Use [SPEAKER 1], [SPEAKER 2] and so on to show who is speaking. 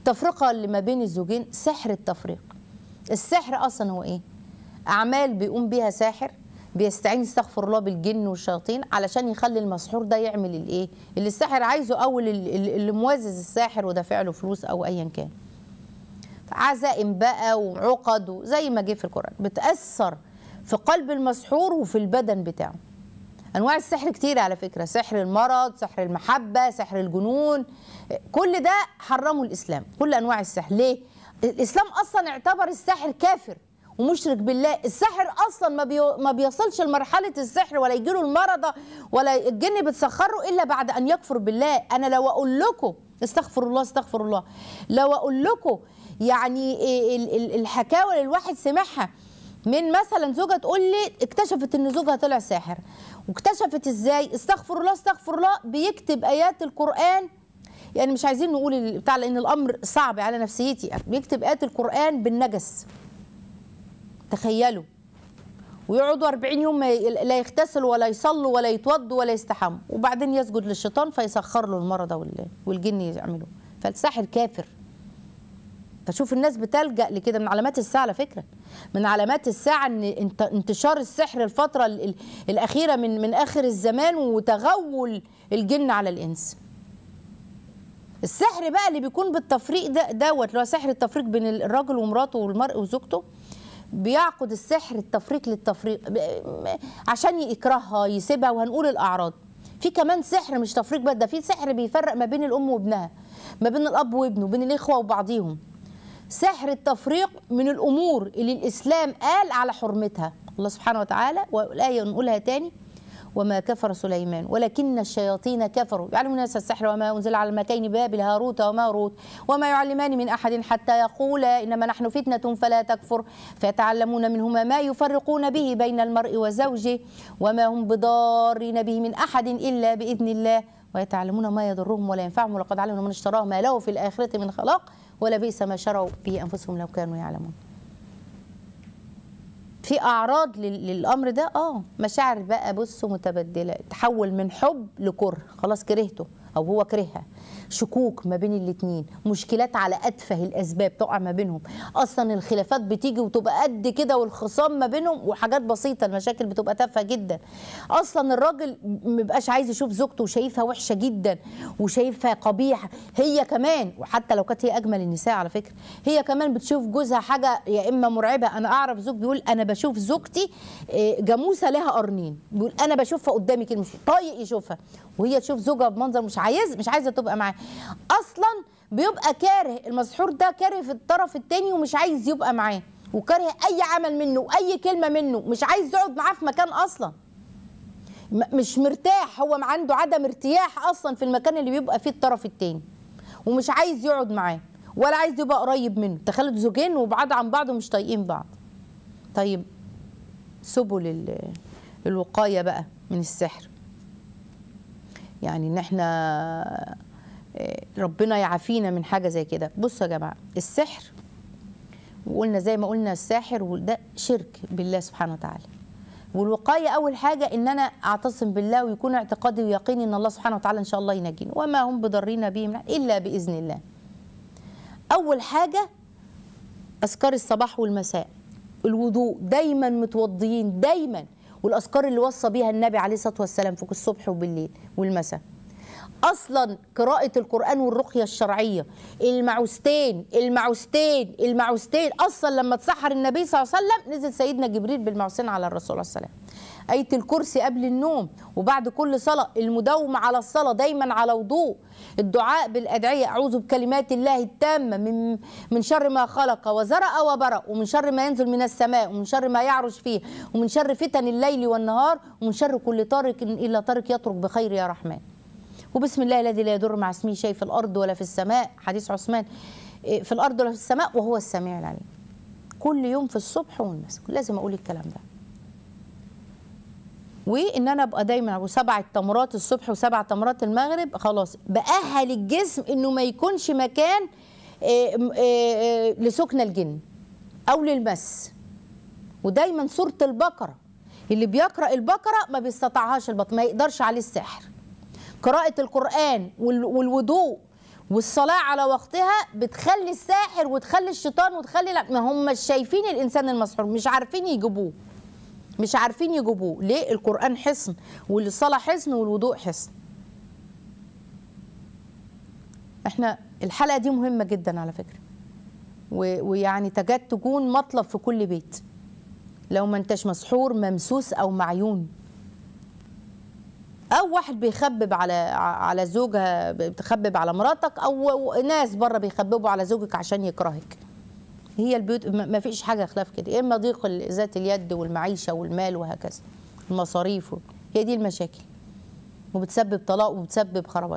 [SPEAKER 1] التفرقه اللي ما بين الزوجين سحر التفريق السحر اصلا هو ايه اعمال بيقوم بيها ساحر بيستعين استغفر الله بالجن والشياطين علشان يخلي المسحور ده يعمل الايه اللي الساحر عايزه او اللي موازز الساحر ودافع له فلوس او ايا كان عزائم بقى وعقد زي ما جه في القران بتاثر في قلب المسحور وفي البدن بتاعه انواع السحر كتير على فكره سحر المرض سحر المحبه سحر الجنون كل ده حرمه الاسلام كل انواع السحر ليه الاسلام اصلا اعتبر الساحر كافر ومشرك بالله الساحر اصلا ما, بي... ما بيصلش لمرحله السحر ولا يجيله المرض ولا الجن بتسخره الا بعد ان يكفر بالله انا لو اقول لكم استغفر الله استغفر الله لو اقول لكم يعني إيه، الحكاوي اللي الواحد سمعها من مثلا زوجة تقول لي اكتشفت ان زوجها طلع ساحر واكتشفت ازاي استغفر الله استغفر الله بيكتب ايات القران يعني مش عايزين نقول بتاع لان الامر صعب على نفسيتي بيكتب ايات القران بالنجس تخيلوا ويقعدوا 40 يوم لا يغتسلوا ولا يصلوا ولا يتوضوا ولا يستحموا وبعدين يسجد للشيطان فيسخر له المرض والجن يعملوه فالساحر كافر فشوف الناس بتلجأ لكده من علامات الساعة على فكره من علامات الساعة ان انتشار السحر الفترة الأخيرة من من آخر الزمان وتغول الجن على الإنس السحر بقى اللي بيكون بالتفريق ده دوت اللي هو سحر التفريق بين الراجل ومراته والمرء وزوجته بيعقد السحر التفريق للتفريق عشان يكرهها يسيبها وهنقول الأعراض في كمان سحر مش تفريق بس ده في سحر بيفرق ما بين الأم وابنها ما بين الأب وابنه بين الإخوة وبعضيهم سحر التفريق من الأمور اللي الإسلام قال على حرمتها الله سبحانه وتعالى والآية نقولها تاني وما كفر سليمان ولكن الشياطين كفروا يعلمون الناس السحر وما أنزل على المكين بابل هاروت وماروت وما يعلمان من أحد حتى يقولا إنما نحن فتنة فلا تكفر فيتعلمون منهما ما يفرقون به بين المرء وزوجه وما هم بضارين به من أحد إلا بإذن الله ويتعلمون ما يضرهم ولا ينفعهم ولقد علموا من اشتراه ما له في الآخرة من خلاق ولبئس ما شروا به انفسهم لو كانوا يعلمون في اعراض للامر ده اه مشاعر بقى بص متبدله تحول من حب لكره خلاص كرهته او هو كرهها شكوك ما بين الاتنين مشكلات على أتفه الأسباب تقع ما بينهم أصلا الخلافات بتيجي وتبقى قد كده والخصام ما بينهم وحاجات بسيطة المشاكل بتبقى تافهة جدا أصلا الراجل مبقاش عايز يشوف زوجته وشايفها وحشة جدا وشايفها قبيحة هي كمان وحتى لو كانت هي أجمل النساء على فكرة هي كمان بتشوف جوزها حاجة يا إما مرعبة أنا أعرف زوج بيقول أنا بشوف زوجتي آه، جاموسة لها قرنين بيقول أنا بشوفها قدامي كده مش طايق يشوفها وهي تشوف زوجها بمنظر مش عايز مش عايزة تبقى يبقى معاه اصلا بيبقى كاره المسحور ده كاره في الطرف الثاني ومش عايز يبقى معاه وكاره اي عمل منه واي كلمه منه مش عايز يقعد معاه في مكان اصلا مش مرتاح هو عنده عدم ارتياح اصلا في المكان اللي بيبقى فيه الطرف الثاني ومش عايز يقعد معاه ولا عايز يبقى قريب منه تخلت زوجين وبعاد عن بعض ومش طايقين بعض طيب سبل الوقايه بقى من السحر يعني ان احنا ربنا يعافينا من حاجه زي كده بصوا يا جماعه السحر وقلنا زي ما قلنا الساحر وده شرك بالله سبحانه وتعالى والوقايه اول حاجه ان انا اعتصم بالله ويكون اعتقادي ويقيني ان الله سبحانه وتعالى ان شاء الله ينجيني وما هم بضارين به الا باذن الله اول حاجه اذكار الصباح والمساء الوضوء دايما متوضيين دايما والاذكار اللي وصى بيها النبي عليه الصلاه والسلام في الصبح وبالليل والمساء اصلا قراءه القران والرقيه الشرعيه المعوستين المعوستين المعوستين اصلا لما اتسحر النبي صلى الله عليه وسلم نزل سيدنا جبريل بالمعوستين على الرسول عليه وسلم آية الكرسي قبل النوم وبعد كل صلاة المداومة على الصلاة دايما على وضوء الدعاء بالأدعية أعوذ بكلمات الله التامة من من شر ما خلق وزرق وبرأ ومن شر ما ينزل من السماء ومن شر ما يعرج فيه ومن شر فتن الليل والنهار ومن شر كل طارق إلا طارق يطرق بخير يا رحمن وبسم الله الذي لا يضر مع اسمه شيء في الارض ولا في السماء حديث عثمان إيه، في الارض ولا في السماء وهو السميع العليم كل يوم في الصبح والمساء لازم اقول الكلام ده وان انا ابقى دايما وسبع تمرات الصبح وسبع تمرات المغرب خلاص باهل الجسم انه ما يكونش مكان إيه، إيه، لسكن الجن او للمس ودايما سوره البقره اللي بيقرا البقره ما بيستطعهاش البطن ما يقدرش عليه السحر قراءة القرآن والوضوء والصلاة على وقتها بتخلي الساحر وتخلي الشيطان وتخلي ما هم شايفين الإنسان المسحور مش عارفين يجيبوه مش عارفين يجيبوه ليه القرآن حصن والصلاة حصن والوضوء حصن احنا الحلقة دي مهمة جدا على فكرة ويعني تكاد تكون مطلب في كل بيت لو ما انتش مسحور ممسوس أو معيون او واحد بيخبب على على زوجها بتخبب على مراتك او ناس بره بيخببوا على زوجك عشان يكرهك هي البيوت ما فيش حاجه خلاف كده اما ضيق ذات اليد والمعيشه والمال وهكذا المصاريف هي دي المشاكل وبتسبب طلاق وبتسبب خرابات